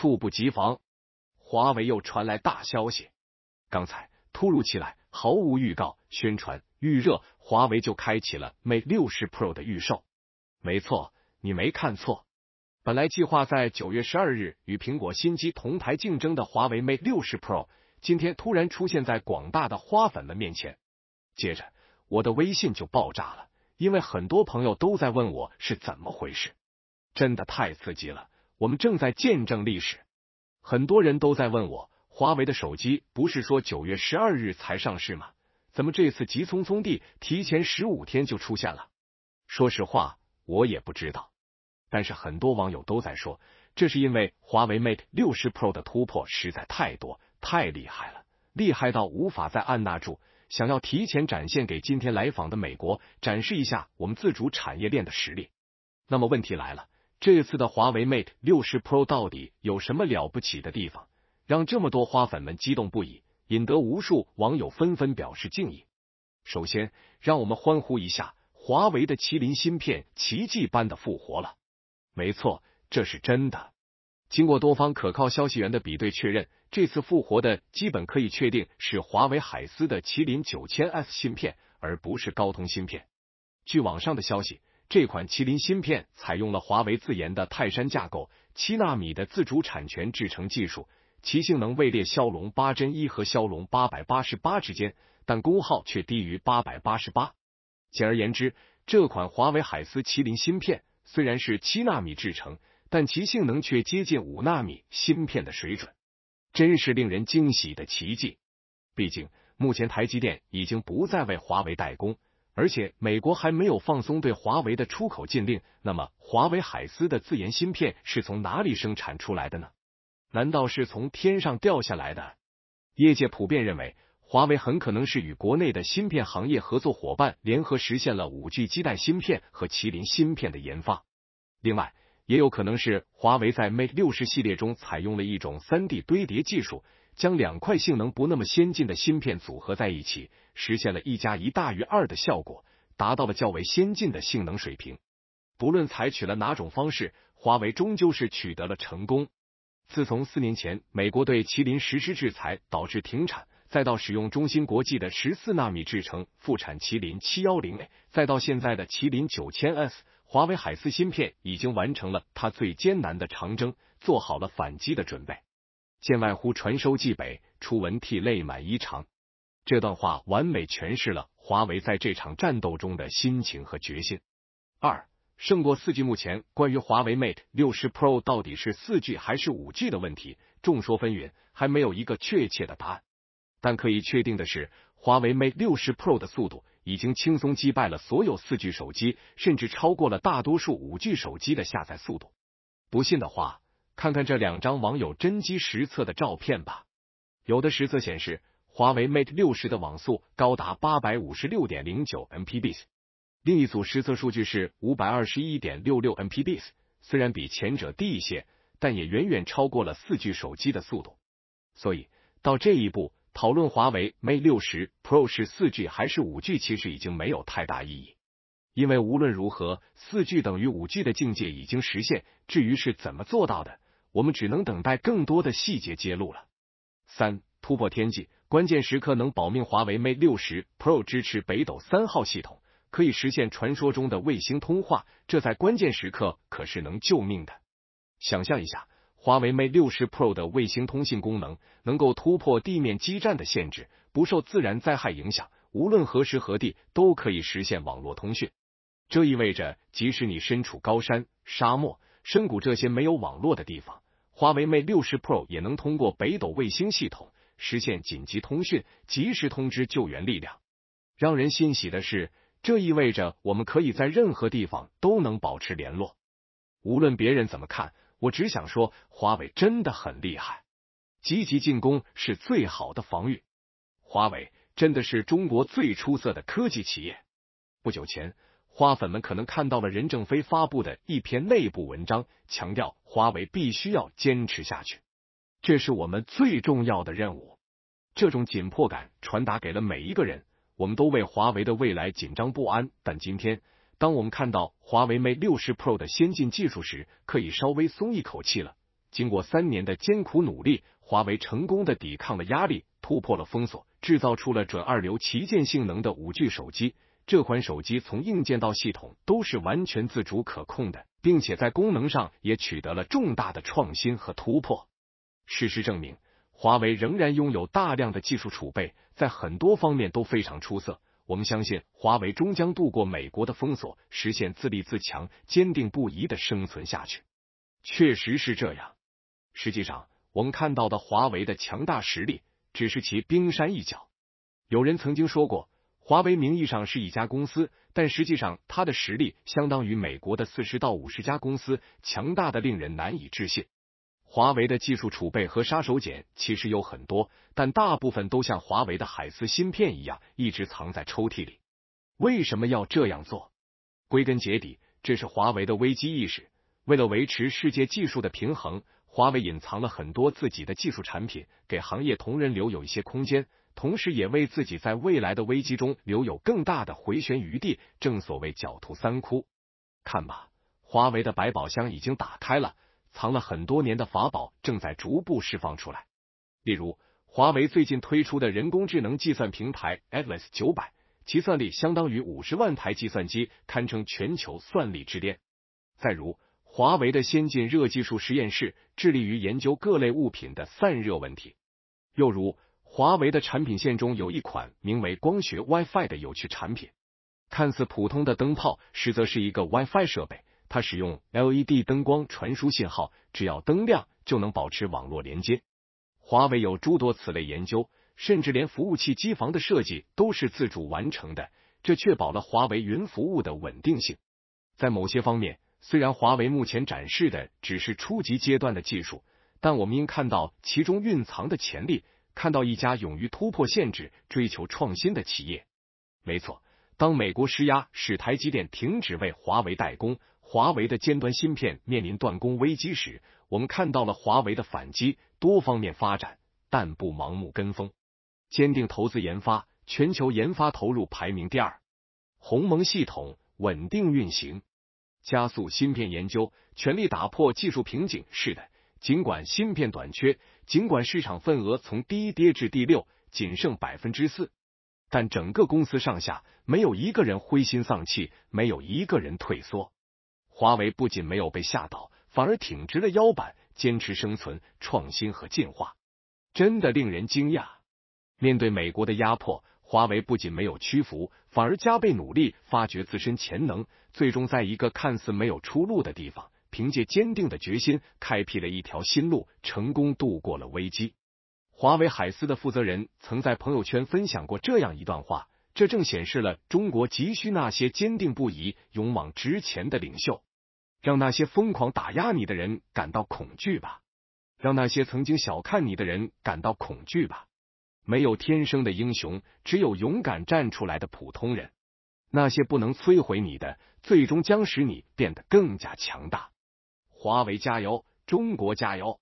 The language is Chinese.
猝不及防，华为又传来大消息。刚才突如其来，毫无预告、宣传、预热，华为就开启了 Mate 六十 Pro 的预售。没错，你没看错。本来计划在九月十二日与苹果新机同台竞争的华为 Mate 六十 Pro，今天突然出现在广大的花粉们面前。接着，我的微信就爆炸了，因为很多朋友都在问我是怎么回事，真的太刺激了。我们正在见证历史，很多人都在问我，华为的手机不是说九月十二日才上市吗？怎么这次急匆匆地提前十五天就出现了？说实话，我也不知道。但是很多网友都在说，这是因为华为 Mate 六十 Pro 的突破实在太多，太厉害了，厉害到无法再按捺住，想要提前展现给今天来访的美国，展示一下我们自主产业链的实力。那么问题来了。这次的华为 Mate 六十 Pro 到底有什么了不起的地方，让这么多花粉们激动不已，引得无数网友纷纷表示敬意。首先，让我们欢呼一下，华为的麒麟芯片奇迹般的复活了。没错，这是真的。经过多方可靠消息源的比对确认，这次复活的基本可以确定是华为海思的麒麟九千 S 芯片，而不是高通芯片。据网上的消息。这款麒麟芯片采用了华为自研的泰山架构、七纳米的自主产权制成技术，其性能位列骁龙八真一和骁龙八百八十八之间，但功耗却低于八百八十八。简而言之，这款华为海思麒麟芯片虽然是七纳米制成，但其性能却接近五纳米芯片的水准，真是令人惊喜的奇迹。毕竟，目前台积电已经不再为华为代工。而且美国还没有放松对华为的出口禁令，那么华为海思的自研芯片是从哪里生产出来的呢？难道是从天上掉下来的？业界普遍认为，华为很可能是与国内的芯片行业合作伙伴联合实现了五 G 基带芯片和麒麟芯片的研发。另外，也有可能是华为在 Mate 六十系列中采用了一种三 D 堆叠技术。将两块性能不那么先进的芯片组合在一起，实现了一加一大于二的效果，达到了较为先进的性能水平。不论采取了哪种方式，华为终究是取得了成功。自从四年前美国对麒麟实施制裁导致停产，再到使用中芯国际的十四纳米制程复产麒麟七幺零 a，再到现在的麒麟九千 s，华为海思芯片已经完成了它最艰难的长征，做好了反击的准备。见外乎传收蓟北，初闻涕泪满衣裳。这段话完美诠释了华为在这场战斗中的心情和决心。二胜过四 G，目前关于华为 Mate 六十 Pro 到底是四 G 还是五 G 的问题，众说纷纭，还没有一个确切的答案。但可以确定的是，华为 Mate 六十 Pro 的速度已经轻松击败了所有四 G 手机，甚至超过了大多数五 G 手机的下载速度。不信的话。看看这两张网友真机实测的照片吧。有的实测显示，华为 Mate 六十的网速高达八百五十六点零九 Mbps，另一组实测数据是五百二十一点六六 Mbps。虽然比前者低一些，但也远远超过了四 G 手机的速度。所以到这一步，讨论华为 Mate 六十 Pro 是四 G 还是五 G，其实已经没有太大意义，因为无论如何，四 G 等于五 G 的境界已经实现。至于是怎么做到的？我们只能等待更多的细节揭露了。三突破天际，关键时刻能保命。华为 Mate 六十 Pro 支持北斗三号系统，可以实现传说中的卫星通话，这在关键时刻可是能救命的。想象一下，华为 Mate 六十 Pro 的卫星通信功能能够突破地面基站的限制，不受自然灾害影响，无论何时何地都可以实现网络通讯。这意味着，即使你身处高山、沙漠、深谷这些没有网络的地方，华为 Mate 六十 Pro 也能通过北斗卫星系统实现紧急通讯，及时通知救援力量。让人欣喜的是，这意味着我们可以在任何地方都能保持联络，无论别人怎么看。我只想说，华为真的很厉害。积极进攻是最好的防御。华为真的是中国最出色的科技企业。不久前。花粉们可能看到了任正非发布的一篇内部文章，强调华为必须要坚持下去，这是我们最重要的任务。这种紧迫感传达给了每一个人，我们都为华为的未来紧张不安。但今天，当我们看到华为 Mate 六十 Pro 的先进技术时，可以稍微松一口气了。经过三年的艰苦努力，华为成功的抵抗了压力，突破了封锁，制造出了准二流旗舰性能的五 G 手机。这款手机从硬件到系统都是完全自主可控的，并且在功能上也取得了重大的创新和突破。事实证明，华为仍然拥有大量的技术储备，在很多方面都非常出色。我们相信，华为终将度过美国的封锁，实现自立自强，坚定不移的生存下去。确实是这样。实际上，我们看到的华为的强大实力只是其冰山一角。有人曾经说过。华为名义上是一家公司，但实际上它的实力相当于美国的四十到五十家公司，强大的令人难以置信。华为的技术储备和杀手锏其实有很多，但大部分都像华为的海思芯片一样，一直藏在抽屉里。为什么要这样做？归根结底，这是华为的危机意识。为了维持世界技术的平衡，华为隐藏了很多自己的技术产品，给行业同仁留有一些空间。同时也为自己在未来的危机中留有更大的回旋余地。正所谓狡兔三窟，看吧，华为的百宝箱已经打开了，藏了很多年的法宝正在逐步释放出来。例如，华为最近推出的人工智能计算平台 Atlas 九百，其算力相当于五十万台计算机，堪称全球算力之巅。再如，华为的先进热技术实验室致力于研究各类物品的散热问题。又如，华为的产品线中有一款名为光学 WiFi 的有趣产品，看似普通的灯泡，实则是一个 WiFi 设备。它使用 LED 灯光传输信号，只要灯亮，就能保持网络连接。华为有诸多此类研究，甚至连服务器机房的设计都是自主完成的，这确保了华为云服务的稳定性。在某些方面，虽然华为目前展示的只是初级阶段的技术，但我们应看到其中蕴藏的潜力。看到一家勇于突破限制、追求创新的企业，没错。当美国施压使台积电停止为华为代工，华为的尖端芯片面临断供危机时，我们看到了华为的反击，多方面发展，但不盲目跟风，坚定投资研发，全球研发投入排名第二。鸿蒙系统稳定运行，加速芯片研究，全力打破技术瓶颈。是的。尽管芯片短缺，尽管市场份额从第一跌至第六，仅剩百分之四，但整个公司上下没有一个人灰心丧气，没有一个人退缩。华为不仅没有被吓倒，反而挺直了腰板，坚持生存、创新和进化，真的令人惊讶。面对美国的压迫，华为不仅没有屈服，反而加倍努力发掘自身潜能，最终在一个看似没有出路的地方。凭借坚定的决心，开辟了一条新路，成功度过了危机。华为海思的负责人曾在朋友圈分享过这样一段话，这正显示了中国急需那些坚定不移、勇往直前的领袖。让那些疯狂打压你的人感到恐惧吧，让那些曾经小看你的人感到恐惧吧。没有天生的英雄，只有勇敢站出来的普通人。那些不能摧毁你的，最终将使你变得更加强大。华为加油！中国加油！